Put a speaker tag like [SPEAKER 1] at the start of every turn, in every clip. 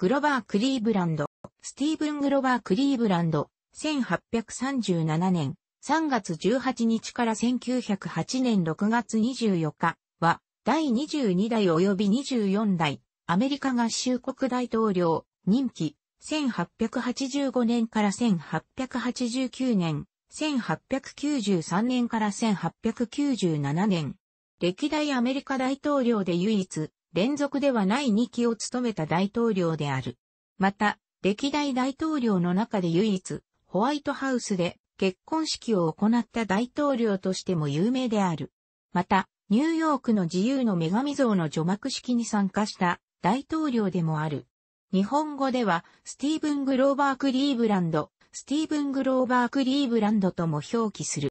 [SPEAKER 1] グロバー・クリーブランド、スティーブン・グロバー・クリーブランド、1837年3月18日から1908年6月24日は、第22代及び24代、アメリカ合衆国大統領、任期、1885年から1889年、1893年から1897年、歴代アメリカ大統領で唯一、連続ではない2期を務めた大統領である。また、歴代大統領の中で唯一、ホワイトハウスで結婚式を行った大統領としても有名である。また、ニューヨークの自由の女神像の除幕式に参加した大統領でもある。日本語では、スティーブン・グローバー・クリーブランド、スティーブン・グローバー・クリーブランドとも表記する。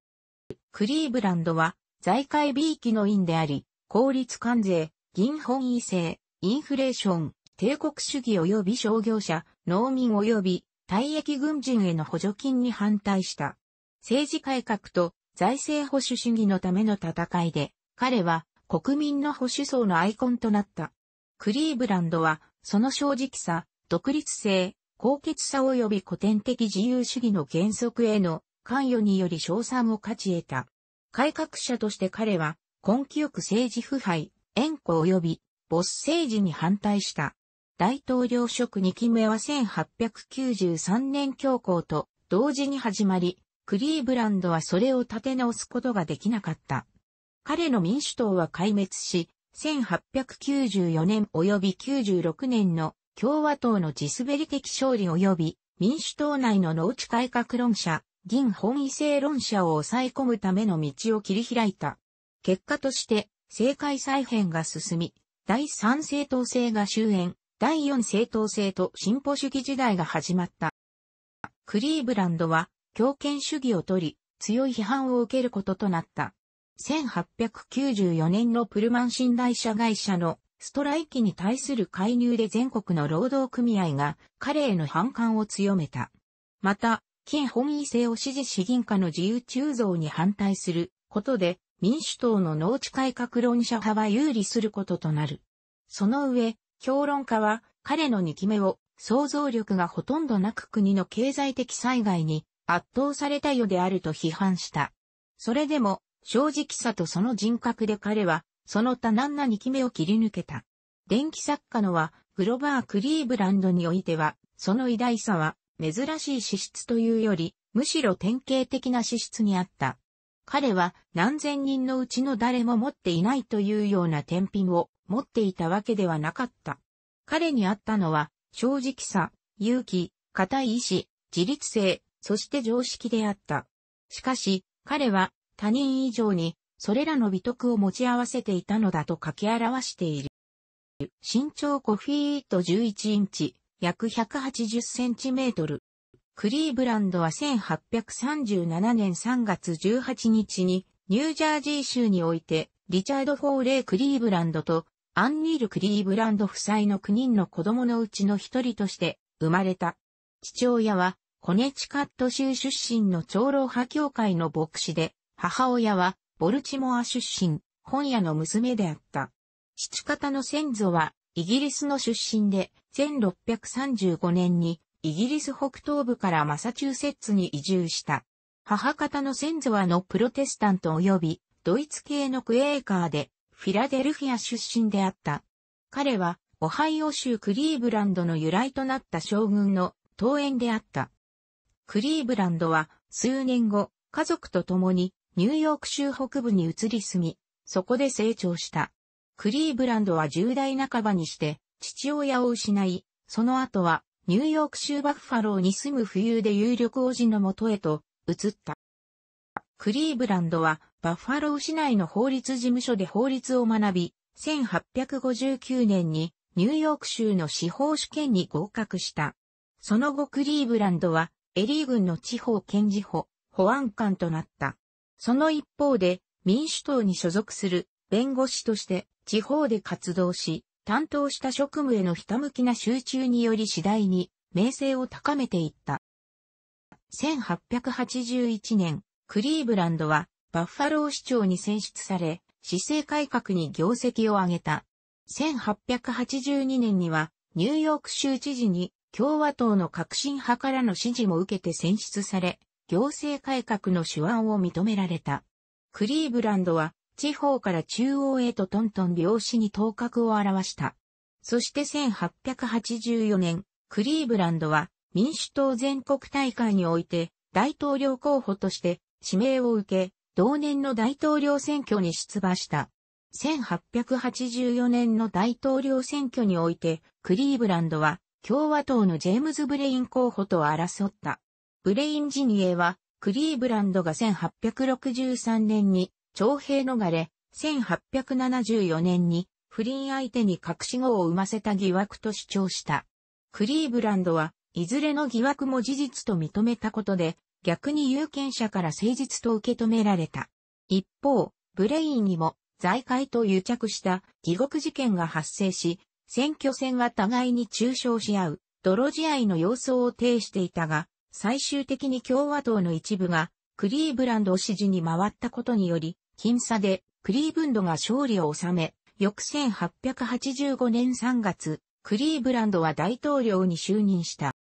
[SPEAKER 1] クリーブランドは、財界 B 期の院であり、公立関税、銀本位制、インフレーション、帝国主義及び商業者、農民及び退役軍人への補助金に反対した。政治改革と財政保守主義のための戦いで、彼は国民の保守層のアイコンとなった。クリーブランドは、その正直さ、独立性、高潔さ及び古典的自由主義の原則への関与により賞賛を勝ち得た。改革者として彼は、根気よく政治腐敗、援護及び没政治に反対した。大統領職2期目は1893年強行と同時に始まり、クリーブランドはそれを立て直すことができなかった。彼の民主党は壊滅し、1894年及び96年の共和党の地滑り的勝利及び民主党内の農地改革論者、銀本位制論者を抑え込むための道を切り開いた。結果として政界再編が進み、第三政党制が終焉、第四政党制と進歩主義時代が始まった。クリーブランドは強権主義を取り、強い批判を受けることとなった。1894年のプルマン信頼者会社のストライキに対する介入で全国の労働組合が彼への反感を強めた。また、金本位制を支持し銀貨の自由鋳造に反対することで民主党の農地改革論者派は有利することとなる。その上、評論家は彼の2期目を想像力がほとんどなく国の経済的災害に圧倒されたようであると批判した。それでも、正直さとその人格で彼は、その他何な2期目を切り抜けた。電気作家のは、グロバー・クリーブランドにおいては、その偉大さは、珍しい資質というより、むしろ典型的な資質にあった。彼は何千人のうちの誰も持っていないというような天品を持っていたわけではなかった。彼にあったのは、正直さ、勇気、固い意志、自立性、そして常識であった。しかし、彼は他人以上にそれらの美徳を持ち合わせていたのだと書き表している。身長5フィート11インチ、約180センチメートル。クリーブランドは1837年3月18日にニュージャージー州においてリチャード・フォーレイ・クリーブランドとアンニール・クリーブランド夫妻の9人の子供のうちの一人として生まれた。父親はコネチカット州出身の長老派教会の牧師で、母親はボルチモア出身、本屋の娘であった。父方の先祖はイギリスの出身で、1635年にイギリス北東部からマサチューセッツに移住した。母方の先祖はのプロテスタント及びドイツ系のクエーカーでフィラデルフィア出身であった。彼はオハイオ州クリーブランドの由来となった将軍の登園であった。クリーブランドは数年後家族と共にニューヨーク州北部に移り住み、そこで成長した。クリーブランドは10代半ばにして父親を失い、その後はニューヨーク州バッファローに住む遊で有力王子のもとへと移った。クリーブランドはバッファロー市内の法律事務所で法律を学び、1859年にニューヨーク州の司法試験に合格した。その後クリーブランドはエリー郡の地方検事補、保安官となった。その一方で民主党に所属する弁護士として地方で活動し、担当した職務へのひたむきな集中により次第に名声を高めていった。1881年、クリーブランドはバッファロー市長に選出され、市政改革に業績を上げた。1882年にはニューヨーク州知事に共和党の革新派からの支持も受けて選出され、行政改革の手腕を認められた。クリーブランドは地方から中央へとトントン拍子に頭角を現した。そして1884年、クリーブランドは民主党全国大会において大統領候補として指名を受け、同年の大統領選挙に出馬した。1884年の大統領選挙において、クリーブランドは共和党のジェームズ・ブレイン候補と争った。ブレイン陣営は、クリーブランドが1863年に徴兵逃れ、1874年に不倫相手に隠し子を生ませた疑惑と主張した。クリーブランドはいずれの疑惑も事実と認めたことで、逆に有権者から誠実と受け止められた。一方、ブレインにも財界と癒着した地獄事件が発生し、選挙戦は互いに中傷し合う、泥仕合の様相を呈していたが、最終的に共和党の一部がクリーブランド支持に回ったことにより、僅差でクリーブンドが勝利を収め、翌1885年3月、クリーブランドは大統領に就任した。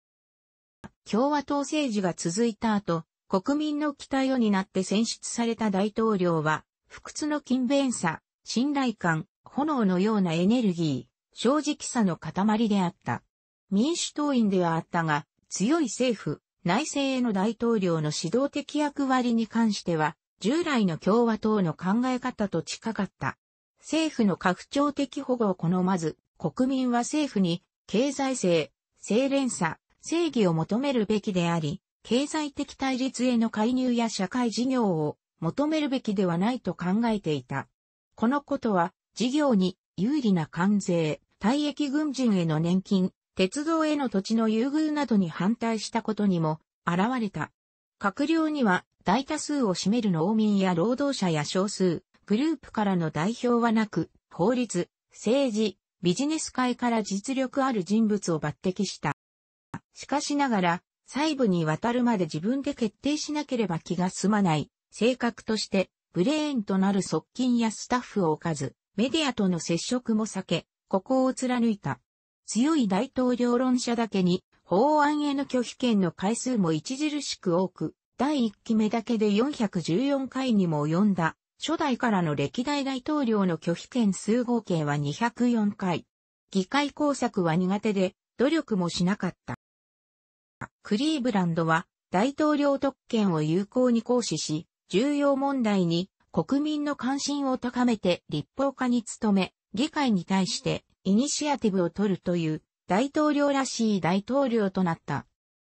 [SPEAKER 1] 共和党政治が続いた後、国民の期待を担って選出された大統領は、不屈の勤勉さ、信頼感、炎のようなエネルギー、正直さの塊であった。民主党員ではあったが、強い政府、内政への大統領の指導的役割に関しては、従来の共和党の考え方と近かった。政府の拡張的保護を好まず、国民は政府に経済性、清廉さ、正義を求めるべきであり、経済的対立への介入や社会事業を求めるべきではないと考えていた。このことは、事業に有利な関税、退役軍人への年金、鉄道への土地の優遇などに反対したことにも現れた。閣僚には大多数を占める農民や労働者や少数、グループからの代表はなく、法律、政治、ビジネス界から実力ある人物を抜擢した。しかしながら、細部にわたるまで自分で決定しなければ気が済まない、性格として、ブレーンとなる側近やスタッフを置かず、メディアとの接触も避け、ここを貫いた。強い大統領論者だけに、法案への拒否権の回数も著しく多く、第1期目だけで414回にも及んだ、初代からの歴代大統領の拒否権数合計は204回。議会工作は苦手で、努力もしなかった。クリーブランドは、大統領特権を有効に行使し、重要問題に国民の関心を高めて立法化に努め、議会に対してイニシアティブを取るという大統領らしい大統領となった。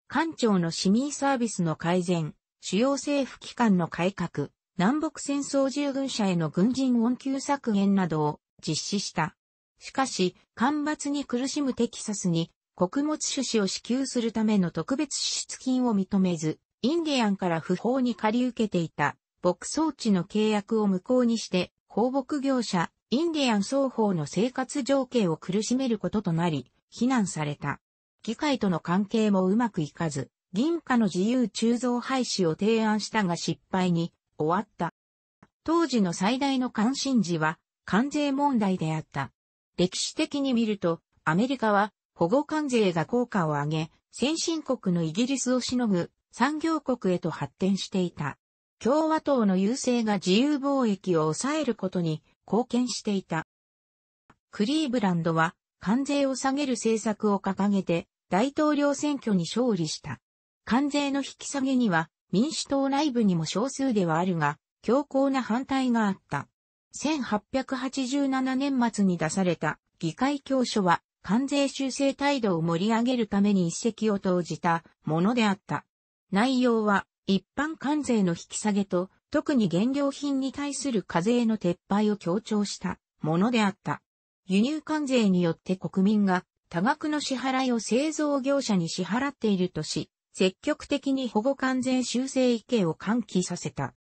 [SPEAKER 1] 官庁の市民サービスの改善、主要政府機関の改革、南北戦争従軍者への軍人恩給削減などを実施した。しかし、干ばつに苦しむテキサスに穀物種子を支給するための特別支出金を認めず、インディアンから不法に借り受けていた牧草地の契約を無効にして、放牧業者、インディアン双方の生活条件を苦しめることとなり、非難された。議会との関係もうまくいかず、銀貨の自由鋳造廃止を提案したが失敗に終わった。当時の最大の関心事は関税問題であった。歴史的に見ると、アメリカは保護関税が効果を上げ、先進国のイギリスをしのぐ産業国へと発展していた。共和党の優勢が自由貿易を抑えることに貢献していた。クリーブランドは関税を下げる政策を掲げて大統領選挙に勝利した。関税の引き下げには民主党内部にも少数ではあるが、強硬な反対があった。1887年末に出された議会教書は関税修正態度を盛り上げるために一石を投じたものであった。内容は一般関税の引き下げと特に原料品に対する課税の撤廃を強調したものであった。輸入関税によって国民が多額の支払いを製造業者に支払っているとし、積極的に保護完全修正意見を喚起させた。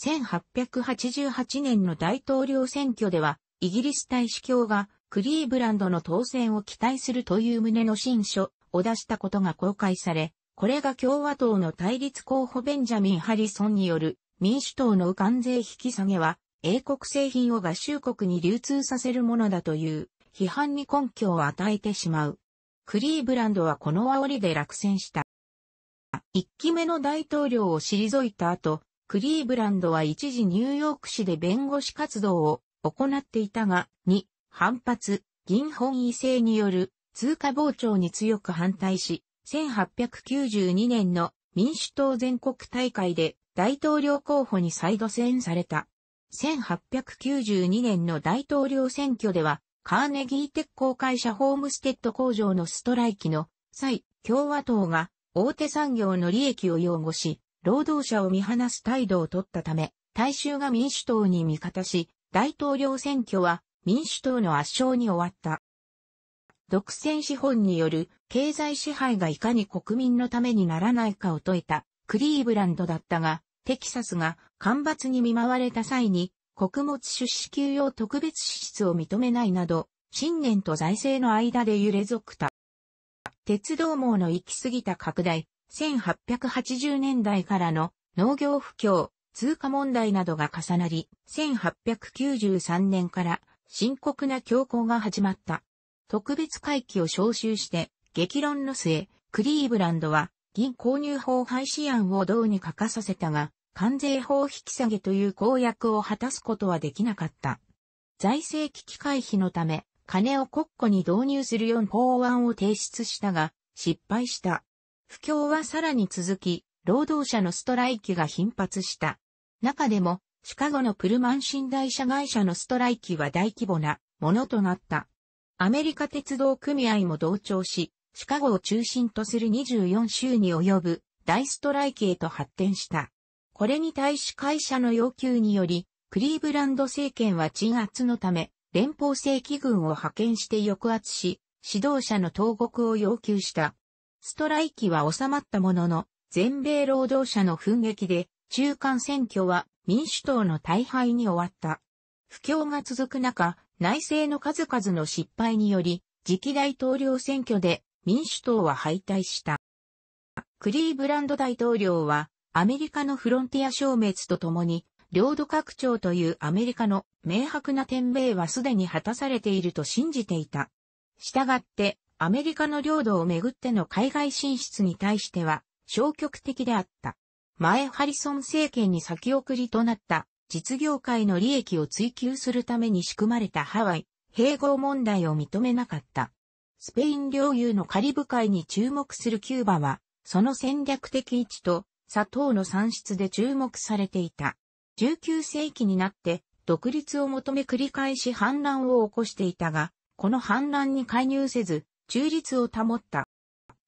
[SPEAKER 1] 1888年の大統領選挙では、イギリス大使教がクリーブランドの当選を期待するという旨の新書を出したことが公開され、これが共和党の対立候補ベンジャミン・ハリソンによる民主党の関税引き下げは英国製品を合衆国に流通させるものだという批判に根拠を与えてしまう。クリーブランドはこの煽りで落選した。一期目の大統領を退いた後、クリーブランドは一時ニューヨーク市で弁護士活動を行っていたが、2、反発、銀本位制による通貨膨張に強く反対し、1892年の民主党全国大会で大統領候補に再度選された。1892年の大統領選挙では、カーネギー鉄鋼会社ホームステッド工場のストライキの際、共和党が大手産業の利益を擁護し、労働者を見放す態度を取ったため、大衆が民主党に味方し、大統領選挙は民主党の圧勝に終わった。独占資本による経済支配がいかに国民のためにならないかを説いたクリーブランドだったが、テキサスが干ばつに見舞われた際に穀物出資給与特別支出を認めないなど、信念と財政の間で揺れ続くた。鉄道網の行き過ぎた拡大、1880年代からの農業不況、通貨問題などが重なり、1893年から深刻な恐慌が始まった。特別会期を招集して、激論の末、クリーブランドは銀購入法廃止案をどうにかかさせたが、関税法引き下げという公約を果たすことはできなかった。財政危機回避のため、金を国庫に導入する4法案を提出したが、失敗した。不況はさらに続き、労働者のストライキが頻発した。中でも、シカゴのプルマン寝台社会社のストライキは大規模なものとなった。アメリカ鉄道組合も同調し、シカゴを中心とする24州に及ぶ大ストライキへと発展した。これに対し会社の要求により、クリーブランド政権は鎮圧のため、連邦正規軍を派遣して抑圧し、指導者の投獄を要求した。ストライキは収まったものの、全米労働者の奮撃で、中間選挙は民主党の大敗に終わった。不況が続く中、内政の数々の失敗により、次期大統領選挙で民主党は敗退した。クリーブランド大統領は、アメリカのフロンティア消滅とともに、領土拡張というアメリカの明白な天命はすでに果たされていると信じていた。したがって、アメリカの領土をめぐっての海外進出に対しては消極的であった。前ハリソン政権に先送りとなった実業界の利益を追求するために仕組まれたハワイ、併合問題を認めなかった。スペイン領有のカリブ海に注目するキューバは、その戦略的位置と、砂糖の産出で注目されていた。19世紀になって独立を求め繰り返し反乱を起こしていたが、この反乱に介入せず、中立を保った。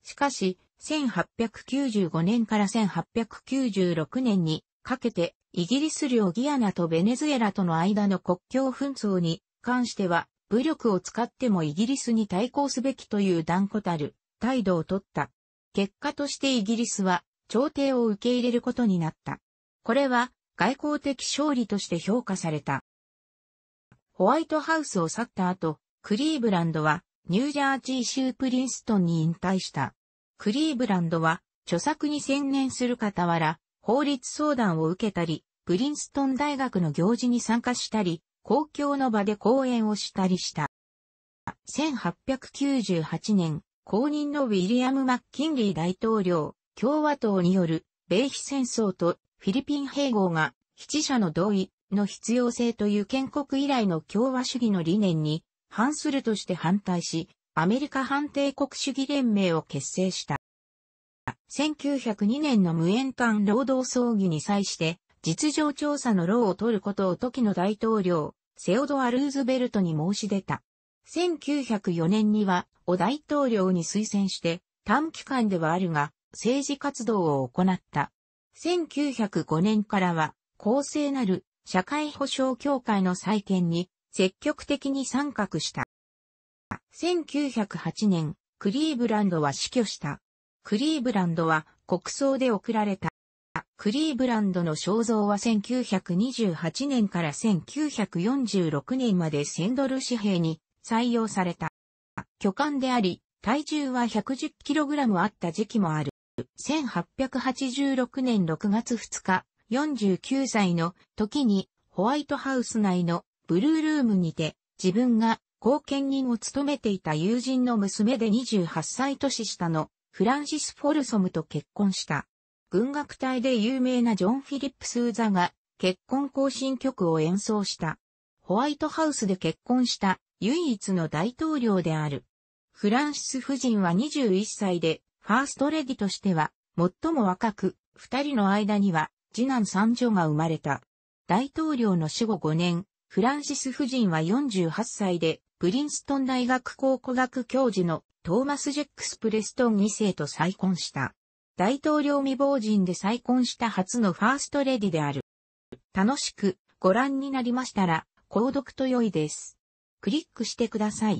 [SPEAKER 1] しかし、1895年から1896年にかけて、イギリス領ギアナとベネズエラとの間の国境紛争に関しては、武力を使ってもイギリスに対抗すべきという断固たる態度をとった。結果としてイギリスは朝廷を受け入れることになった。これは外交的勝利として評価された。ホワイトハウスを去った後、クリーブランドはニュージャージー州プリンストンに引退した。クリーブランドは著作に専念する傍ら、法律相談を受けたり、プリンストン大学の行事に参加したり、公共の場で講演をしたりした。1898年、公認のウィリアム・マッキンリー大統領、共和党による米非戦争とフィリピン併合が、七者の同意の必要性という建国以来の共和主義の理念に反するとして反対し、アメリカ反帝国主義連盟を結成した。1902年の無縁間労働争議に際して、実情調査の労を取ることを時の大統領、セオドア・ルーズベルトに申し出た。1904年には、お大統領に推薦して、短期間ではあるが、政治活動を行った。1905年からは、公正なる社会保障協会の再建に積極的に参画した。1908年、クリーブランドは死去した。クリーブランドは国葬で贈られた。クリーブランドの肖像は1928年から1946年まで1000ドル紙幣に採用された。巨漢であり、体重は 110kg あった時期もある。1886年6月2日、49歳の時にホワイトハウス内のブルールームにて自分が後見人を務めていた友人の娘で28歳年下のフランシス・フォルソムと結婚した。軍楽隊で有名なジョン・フィリップ・スーザが結婚行進曲を演奏した。ホワイトハウスで結婚した唯一の大統領である。フランシス夫人は21歳でファーストレディとしては、最も若く、二人の間には、次男三女が生まれた。大統領の死後5年、フランシス夫人は48歳で、プリンストン大学考古学教授のトーマス・ジェックス・プレストン2世と再婚した。大統領未亡人で再婚した初のファーストレディである。楽しくご覧になりましたら、購読と良いです。クリックしてください。